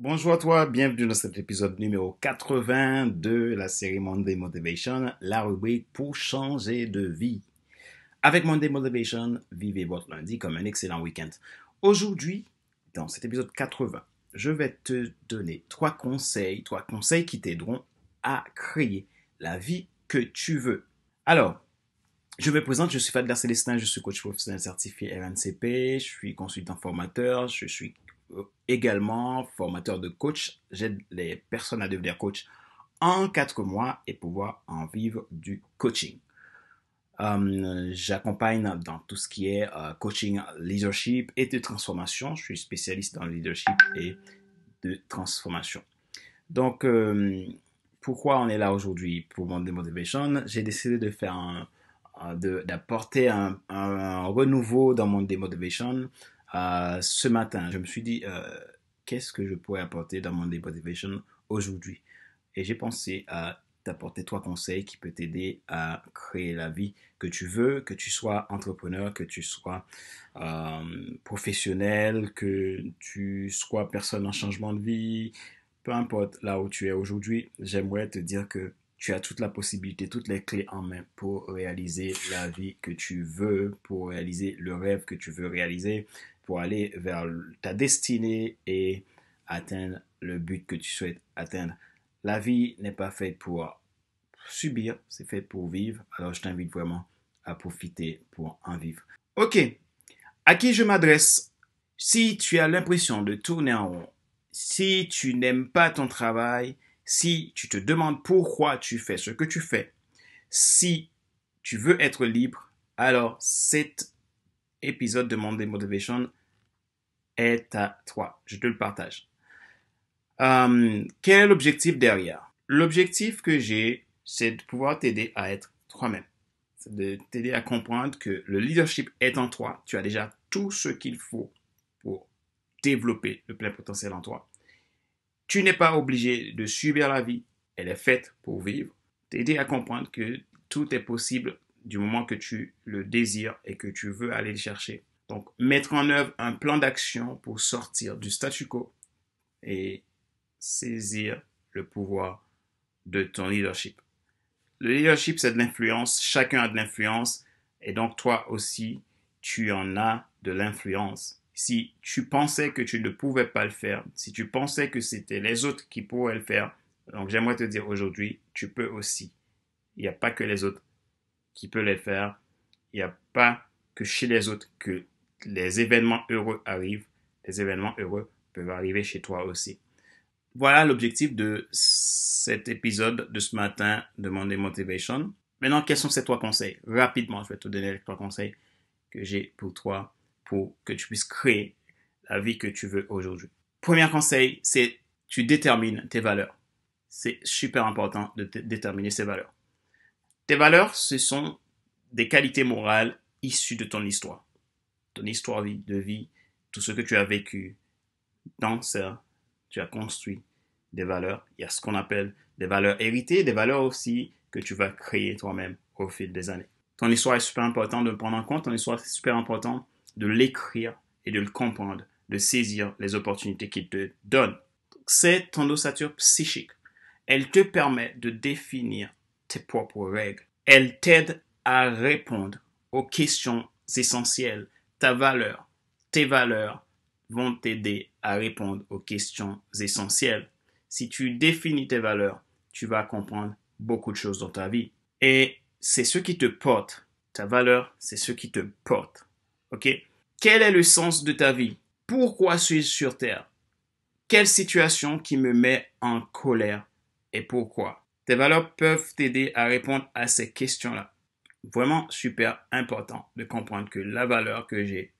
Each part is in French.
Bonjour à toi, bienvenue dans cet épisode numéro 80 de la série Monday Motivation, la rubrique pour changer de vie. Avec Monday Motivation, vivez votre lundi comme un excellent week-end. Aujourd'hui, dans cet épisode 80, je vais te donner trois conseils, trois conseils qui t'aideront à créer la vie que tu veux. Alors, je me présente, je suis Fadler Célestin, je suis coach professionnel certifié RNCP, je suis consultant formateur, je suis également formateur de coach. J'aide les personnes à devenir coach en quatre mois et pouvoir en vivre du coaching. Euh, j'accompagne dans tout ce qui est euh, coaching, leadership et de transformation. Je suis spécialiste dans le leadership et de transformation. Donc, euh, pourquoi on est là aujourd'hui pour Monday Motivation J'ai décidé de faire un, d'apporter un, renouveau dans Monday Motivation euh, ce matin, je me suis dit, euh, qu'est-ce que je pourrais apporter dans mon Day aujourd'hui Et j'ai pensé à t'apporter trois conseils qui peuvent t'aider à créer la vie que tu veux, que tu sois entrepreneur, que tu sois euh, professionnel, que tu sois personne en changement de vie, peu importe là où tu es aujourd'hui, j'aimerais te dire que tu as toute la possibilité, toutes les clés en main pour réaliser la vie que tu veux, pour réaliser le rêve que tu veux réaliser, pour aller vers ta destinée et atteindre le but que tu souhaites atteindre. La vie n'est pas faite pour subir, c'est fait pour vivre. Alors je t'invite vraiment à profiter pour en vivre. Ok, à qui je m'adresse Si tu as l'impression de tourner en rond, si tu n'aimes pas ton travail, si tu te demandes pourquoi tu fais ce que tu fais, si tu veux être libre, alors cet épisode de Monday Motivation est à toi. Je te le partage. Euh, quel est l'objectif derrière L'objectif que j'ai, c'est de pouvoir t'aider à être toi-même. C'est de t'aider à comprendre que le leadership est en toi. Tu as déjà tout ce qu'il faut pour développer le plein potentiel en toi. Tu n'es pas obligé de subir la vie. Elle est faite pour vivre. T'aider à comprendre que tout est possible du moment que tu le désires et que tu veux aller le chercher. Donc, mettre en œuvre un plan d'action pour sortir du statu quo et saisir le pouvoir de ton leadership. Le leadership, c'est de l'influence. Chacun a de l'influence. Et donc, toi aussi, tu en as de l'influence si tu pensais que tu ne pouvais pas le faire, si tu pensais que c'était les autres qui pourraient le faire, donc j'aimerais te dire aujourd'hui, tu peux aussi. Il n'y a pas que les autres qui peuvent le faire. Il n'y a pas que chez les autres que les événements heureux arrivent. Les événements heureux peuvent arriver chez toi aussi. Voilà l'objectif de cet épisode de ce matin de Monday Motivation. Maintenant, quels sont ces trois conseils Rapidement, je vais te donner les trois conseils que j'ai pour toi pour que tu puisses créer la vie que tu veux aujourd'hui. Premier conseil, c'est tu détermines tes valeurs. C'est super important de déterminer ses valeurs. Tes valeurs, ce sont des qualités morales issues de ton histoire. Ton histoire de vie, tout ce que tu as vécu. Dans ça, tu as construit des valeurs. Il y a ce qu'on appelle des valeurs héritées, des valeurs aussi que tu vas créer toi-même au fil des années. Ton histoire est super important de prendre en compte. Ton histoire est super important de l'écrire et de le comprendre, de saisir les opportunités qu'il te donne. C'est ton ossature psychique. Elle te permet de définir tes propres règles. Elle t'aide à répondre aux questions essentielles. Ta valeur, tes valeurs vont t'aider à répondre aux questions essentielles. Si tu définis tes valeurs, tu vas comprendre beaucoup de choses dans ta vie. Et c'est ce qui te porte. Ta valeur, c'est ce qui te porte. OK quel est le sens de ta vie Pourquoi suis-je sur Terre Quelle situation qui me met en colère et pourquoi Tes valeurs peuvent t'aider à répondre à ces questions-là. Vraiment super important de comprendre que la valeur que j'ai,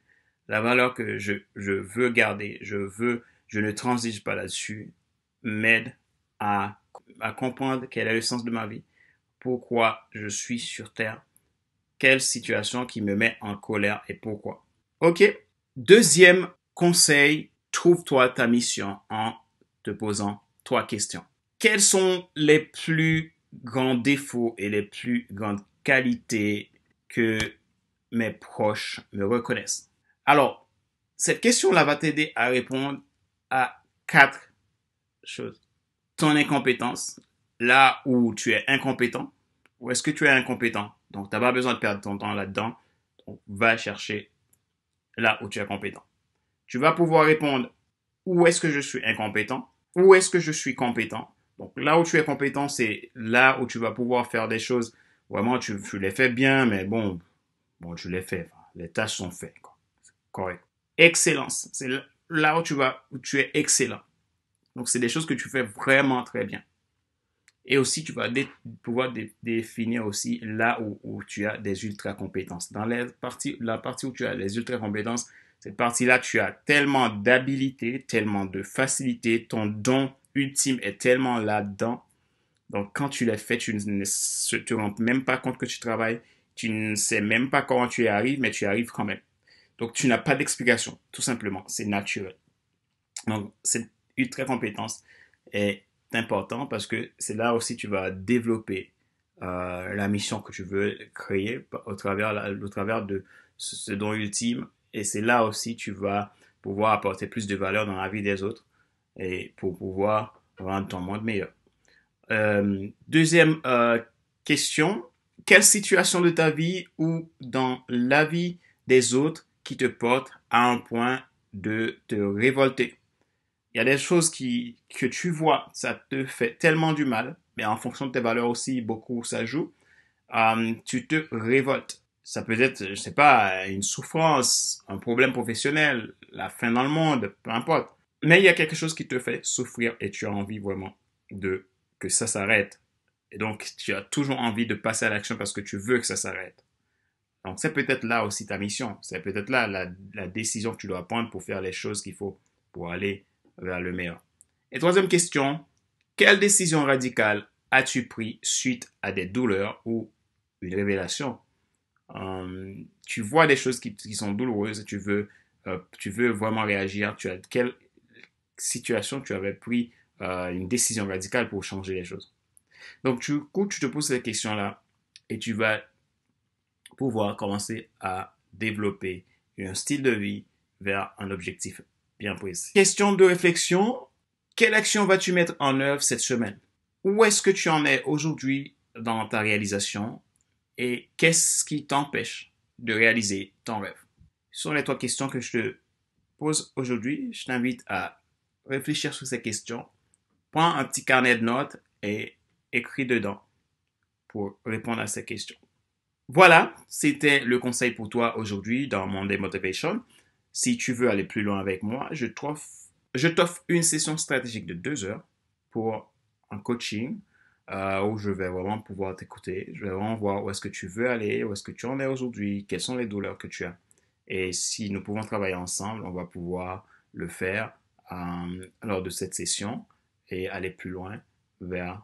la valeur que je, veux garder, je veux, je ne transige pas là-dessus, m'aide à, à comprendre quel est le sens de ma vie, pourquoi je suis sur Terre, quelle situation qui me met en colère et pourquoi. OK Deuxième conseil, trouve-toi ta mission en te posant trois questions. Quels sont les plus grands défauts et les plus grandes qualités que mes proches me reconnaissent Alors, cette question-là va t'aider à répondre à quatre choses. Ton incompétence, là où tu es incompétent, où est-ce que tu es incompétent Donc, tu pas besoin de perdre ton temps là-dedans. On va chercher là où tu es compétent. Tu vas pouvoir répondre où est-ce que je suis incompétent, où est-ce que je suis compétent. Donc là où tu es compétent, c'est là où tu vas pouvoir faire des choses. Vraiment, tu, les fais bien, mais bon, bon, tu les fais. Les tâches sont faites. Correct. Excellence, c'est là où tu vas, où tu es excellent. Donc c'est des choses que tu fais vraiment très bien. Et aussi, tu vas pouvoir définir aussi là où, tu as des ultra compétences. Dans les parties, la partie où tu as les ultra compétences, cette partie-là, tu as tellement d'habilité, tellement de facilité, ton don ultime est tellement là-dedans. Donc, quand tu l'as fait, tu ne te rends même pas compte que tu travailles, tu ne sais même pas comment tu y arrives, mais tu y arrives quand même. Donc, tu n'as pas d'explication, tout simplement, c'est naturel. Donc, cette ultra compétence est important parce que c'est là aussi que tu vas développer euh, la mission que tu veux créer au travers, travers de ce, don ultime. Et c'est là aussi que tu vas pouvoir apporter plus de valeur dans la vie des autres et pour pouvoir rendre ton monde meilleur. Euh, deuxième euh, question, quelle situation de ta vie ou dans la vie des autres qui te porte à un point de te révolter il y a des choses qui, que tu vois, ça te fait tellement du mal, mais en fonction de tes valeurs aussi, beaucoup ça joue, euh, tu te révoltes. Ça peut être, je sais pas, une souffrance, un problème professionnel, la fin dans le monde, peu importe. Mais il y a quelque chose qui te fait souffrir et tu as envie vraiment de que ça s'arrête. Et donc, tu as toujours envie de passer à l'action parce que tu veux que ça s'arrête. Donc, c'est peut-être là aussi ta mission. C'est peut-être là la, la, décision que tu dois prendre pour faire les choses qu'il faut pour aller vers le meilleur. Et troisième question, quelle décision radicale as-tu pris suite à des douleurs ou une révélation euh, Tu vois des choses qui, sont douloureuses et tu veux, euh, tu veux vraiment réagir. Tu as, quelle situation tu avais pris euh, une décision radicale pour changer les choses Donc, tu tu te poses cette question là et tu vas pouvoir commencer à développer un style de vie vers un objectif bien Question de réflexion, quelle action vas-tu mettre en œuvre cette semaine Où est-ce que tu en es aujourd'hui dans ta réalisation et qu'est-ce qui t'empêche de réaliser ton rêve Ce sont les trois questions que je te pose aujourd'hui. Je t'invite à réfléchir sur ces questions. Prends un petit carnet de notes et écris dedans pour répondre à ces questions. Voilà, c'était le conseil pour toi aujourd'hui dans Monday Motivation. Si tu veux aller plus loin avec moi, je t'offre une session stratégique de deux heures pour un coaching euh, où je vais vraiment pouvoir t'écouter. Je vais vraiment voir où est-ce que tu veux aller, où est-ce que tu en es aujourd'hui, quelles sont les douleurs que tu as. Et si nous pouvons travailler ensemble, on va pouvoir le faire euh, lors de cette session et aller plus loin vers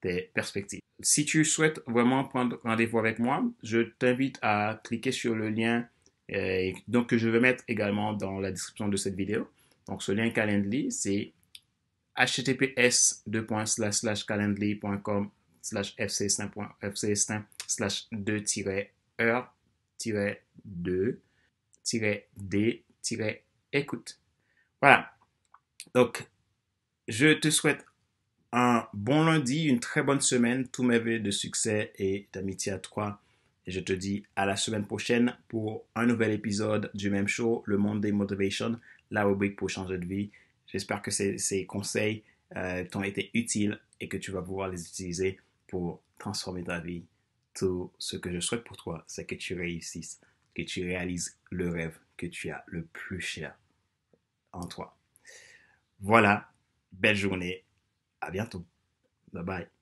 tes perspectives. Si tu souhaites vraiment prendre rendez-vous avec moi, je t'invite à cliquer sur le lien euh, et donc je vais mettre également dans la description de cette vidéo. Donc ce lien Calendly, c'est https calendly.com slash slash 2-heure-2-d-écoute. Voilà. Donc, je te souhaite un bon lundi, une très bonne semaine, tous mes vœux de succès et d'amitié à toi et je te dis à la semaine prochaine pour un nouvel épisode du même show, le Monde des Motivation, la rubrique pour changer de vie. J'espère que ces, conseils euh, t'ont été utiles et que tu vas pouvoir les utiliser pour transformer ta vie. Tout ce que je souhaite pour toi, c'est que tu réussisses, que tu réalises le rêve que tu as le plus cher en toi. Voilà, belle journée, à bientôt. Bye bye.